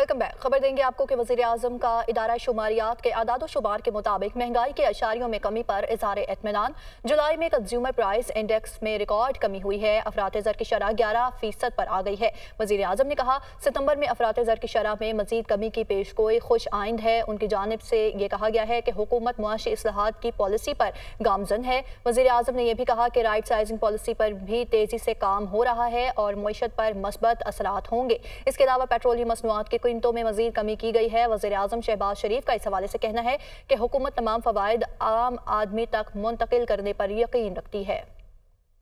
welcome back खबर देंगे आपको कि वजी अजम का इदारा शुमारियात के आदाद शुमार के मुताबिक महंगाई के अशारियों में कमी पर इजहार इतमान जुलाई में कंज्यूमर प्राइस इंडेक्स में रिकॉर्ड कमी हुई है अफरात ज़र की शरह ग्यारह फीसद पर आ गई है वजी अजम ने कहा सितम्बर में अफरात ज़र की शरह में मजीद कमी की पेश गोई खुश आइंद है उनकी जानब से यह कहा गया है कि हुकूमत मुआशी असलाहत की पॉलिसी पर गामजन है वजी अजम ने यह भी कहा कि राइट साइजिंग पॉलिसी पर भी तेज़ी से काम हो रहा है और मीशत पर मस्बत असरात होंगे इसके अलावा पेट्रोलियम मसनूआत के कीमतों में मजीद कमी की गई है वजी अजम शहबाज शरीफ का इस हवाले से कहना है कि हुकूमत तमाम फवायद आम आदमी तक मुंतकिल करने पर यकीन रखती है